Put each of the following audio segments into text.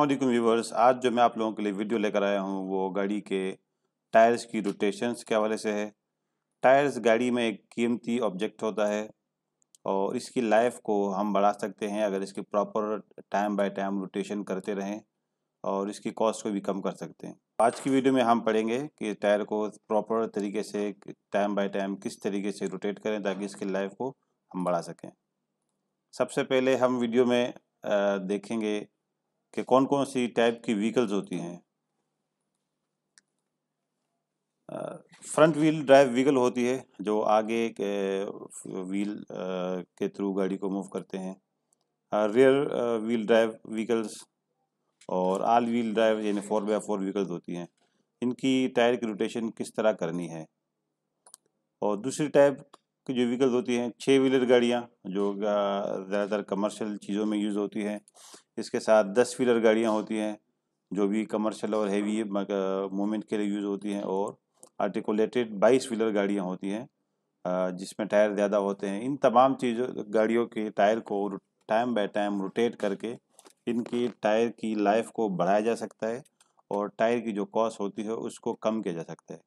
अल्लाम व्यूवर्स आज जो मैं आप लोगों के लिए वीडियो लेकर आया हूँ वो गाड़ी के टायर्स की रोटेशंस के हवाले से है टायर्स गाड़ी में एक कीमती ऑब्जेक्ट होता है और इसकी लाइफ को हम बढ़ा सकते हैं अगर इसकी proper time by time rotation करते रहें और इसकी कॉस्ट को भी कम कर सकते हैं आज की वीडियो में हम पढ़ेंगे कि टायर को प्रॉपर तरीके से टाइम बाई टाइम किस तरीके से रोटेट करें ताकि इसकी लाइफ को हम बढ़ा सकें सबसे पहले हम वीडियो में देखेंगे कि कौन कौन सी टाइप की व्हीकल्स होती हैं फ्रंट व्हील ड्राइव व्हीकल होती है जो आगे के व्हील के थ्रू गाड़ी को मूव करते हैं रियर व्हील ड्राइव व्हीकल्स और आल व्हील ड्राइव यानी फोर बाई फोर व्हीकल्स होती हैं इनकी टायर की रोटेशन किस तरह करनी है और दूसरी टाइप की जो व्हीकल्स होती हैं छः व्हीलर गाड़ियाँ जो ज़्यादातर कमर्शियल चीज़ों में यूज़ होती हैं इसके साथ दस व्हीलर गाड़ियाँ होती हैं जो भी कमर्शियल और हैवी मूवमेंट के लिए यूज़ होती हैं और आर्टिकुलेटेड बाईस व्हीलर गाड़ियाँ होती हैं जिसमें टायर ज़्यादा होते हैं इन तमाम चीज़ों गाड़ियों के टायर को टाइम बाय टाइम रोटेट करके इनकी टायर की लाइफ को बढ़ाया जा सकता है और टायर की जो कॉस्ट होती है उसको कम किया जा सकता है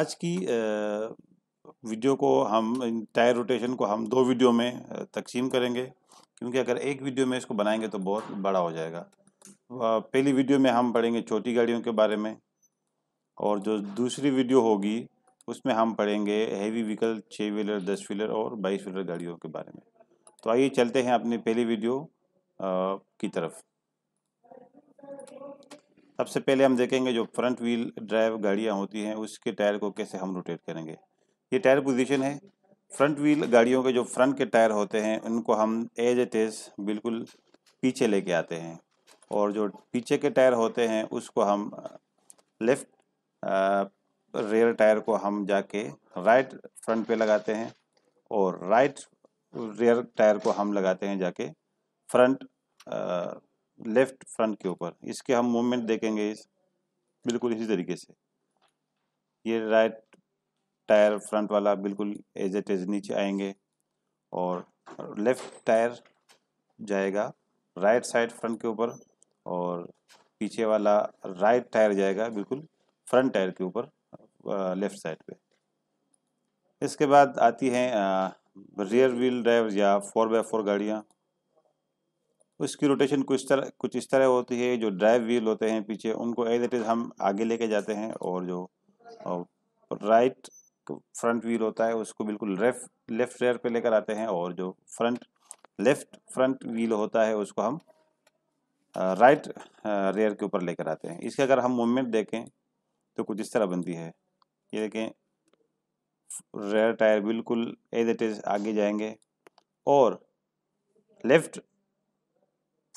आज की वीडियो को हम टायर रोटेशन को हम दो वीडियो में तकसीम करेंगे क्योंकि अगर एक वीडियो में इसको बनाएंगे तो बहुत बड़ा हो जाएगा पहली वीडियो में हम पढ़ेंगे छोटी गाड़ियों के बारे में और जो दूसरी वीडियो होगी उसमें हम पढ़ेंगे हैवी व्हीकल छः व्हीलर दस व्हीलर और बाईस व्हीलर गाड़ियों के बारे में तो आइए चलते हैं अपनी पहली वीडियो की तरफ सबसे पहले हम देखेंगे जो फ्रंट व्हील ड्राइव गाड़ियाँ होती हैं उसके टायर को कैसे हम रोटेट करेंगे ये टायर पोजीशन है फ्रंट व्हील गाड़ियों के जो फ्रंट के टायर होते हैं उनको हम एज एट एज बिल्कुल पीछे लेके आते हैं और जो पीछे के टायर होते हैं उसको हम लेफ़्ट रेयर टायर को हम जाके राइट फ्रंट पे लगाते हैं और राइट रेयर टायर को हम लगाते हैं जाके फ्रंट लेफ़्ट फ्रंट के ऊपर इसके हम मूवमेंट देखेंगे इस बिल्कुल इसी तरीके से ये राइट टायर फ्रंट वाला बिल्कुल एज एट एज नीचे आएंगे और लेफ्ट टायर जाएगा राइट साइड फ्रंट के ऊपर और पीछे वाला राइट टायर जाएगा बिल्कुल फ्रंट टायर के ऊपर लेफ्ट साइड पे इसके बाद आती हैं रियर व्हील ड्राइव या फोर बाय फोर गाड़ियाँ उसकी रोटेशन कुछ तरह कुछ इस तरह होती है जो ड्राइव व्हील होते हैं पीछे उनको एज इट इज़ हम आगे लेके जाते हैं और जो राइट फ्रंट व्हील होता है उसको बिल्कुल लेफ्ट लेफ्ट रेयर पे लेकर आते हैं और जो फ्रंट लेफ्ट फ्रंट व्हील होता है उसको हम राइट रेयर के ऊपर लेकर आते हैं इसके अगर हम मूवमेंट देखें तो कुछ इस तरह बनती है ये देखें रेयर टायर बिल्कुल एज इट इज आगे जाएंगे और लेफ्ट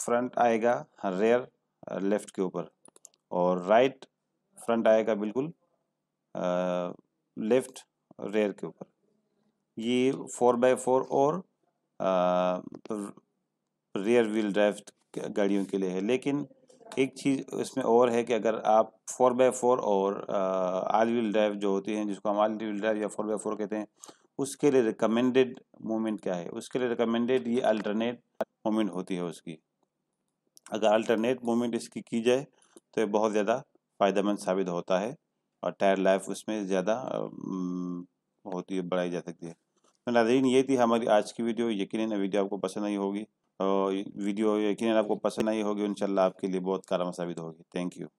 फ्रंट आएगा रेयर लेफ्ट के ऊपर और राइट फ्रंट आएगा बिल्कुल लेफ्ट रेयर के ऊपर ये फोर बाय फोर और रेयर व्हील ड्राइव गाड़ियों के लिए है लेकिन एक चीज़ इसमें और है कि अगर आप फोर बाई फोर और आल व्हील ड्राइव जो होती हैं जिसको हम आल व्हील ड्राइव या फोर बाई फोर कहते हैं उसके लिए रिकमेंडेड मोमेंट क्या है उसके लिए रिकमेंडेड ये अल्टरनेट मोमेंट होती है उसकी अगर अल्टरनेट मोमेंट इसकी की जाए तो ये बहुत ज़्यादा फ़ायदेमंद साबित होता है और टायर लाइफ उसमें ज़्यादा होती है बढ़ाई जा सकती है तो नाजरीन ये थी हमारी आज की वीडियो यकीन वीडियो आपको पसंद आई होगी और वीडियो यकीन आपको पसंद आई होगी इन आपके लिए बहुत कारम साबित होगी थैंक यू